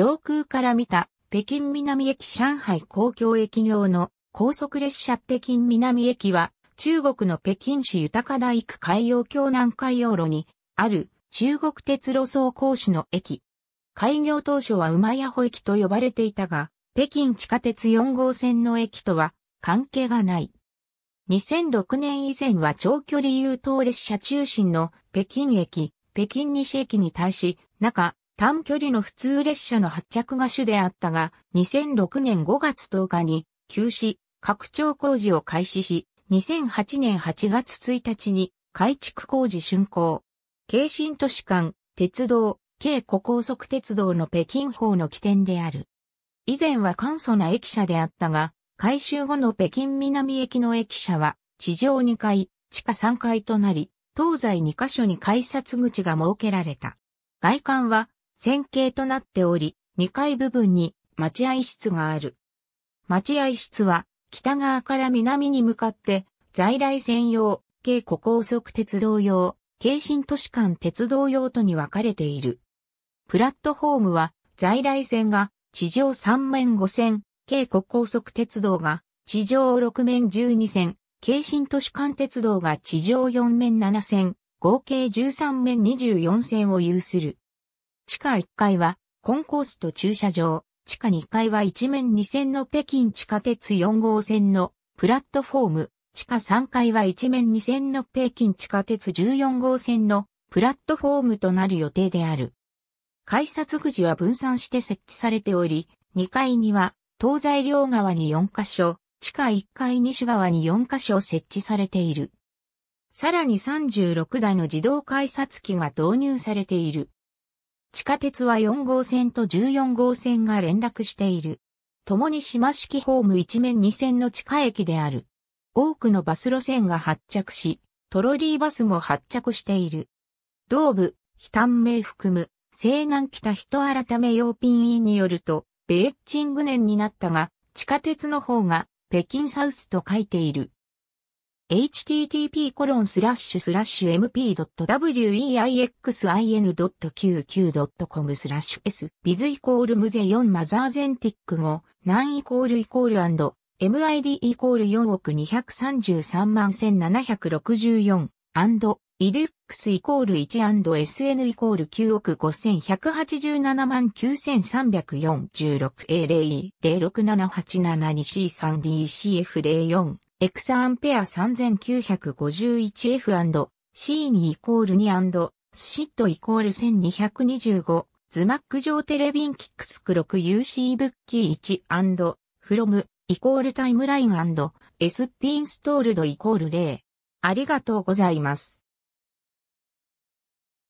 上空から見た北京南駅上海公共駅用の高速列車北京南駅は中国の北京市豊田区海洋橋南海洋路にある中国鉄路走行士の駅。開業当初は馬屋保駅と呼ばれていたが、北京地下鉄4号線の駅とは関係がない。2006年以前は長距離優等列車中心の北京駅、北京西駅に対し、中、短距離の普通列車の発着が主であったが、2006年5月10日に休止、拡張工事を開始し、2008年8月1日に改築工事竣工。京新都市間、鉄道、京古高速鉄道の北京方の起点である。以前は簡素な駅舎であったが、改修後の北京南駅の駅舎は、地上2階、地下3階となり、東西2カ所に改札口が設けられた。外観は線形となっており、2階部分に待合室がある。待合室は北側から南に向かって在来線用、京古高速鉄道用、京新都市間鉄道用とに分かれている。プラットフォームは在来線が地上3面5線、京古高速鉄道が地上6面12線、京新都市間鉄道が地上4面7線、合計13面24線を有する。地下1階はコンコースと駐車場、地下2階は一面2線の北京地下鉄4号線のプラットフォーム、地下3階は一面2線の北京地下鉄14号線のプラットフォームとなる予定である。改札口は分散して設置されており、2階には東西両側に4カ所、地下1階西側に4カ所設置されている。さらに36台の自動改札機が導入されている。地下鉄は4号線と14号線が連絡している。共に島式ホーム一面2線の地下駅である。多くのバス路線が発着し、トロリーバスも発着している。東部、非短名含む、西南北人改め用品委によると、ベエッチング年になったが、地下鉄の方が、北京サウスと書いている。http://mp.weixin.99.com スラッシュ s ビズイコールムゼ4マザーゼンティック5何イコールイコール and MID イコール4億233万1764 and イデックスイコール 1&SN イコール9億5187万 9346A0E06787 に C3DCF04 エクサアンペア 3951F&C にイコール2スシットイコール1225ズマック上テレビンキックスクロク u c ブッキー1フロムイコールタイムライン &SP インストールドイコール0ありがとうございます。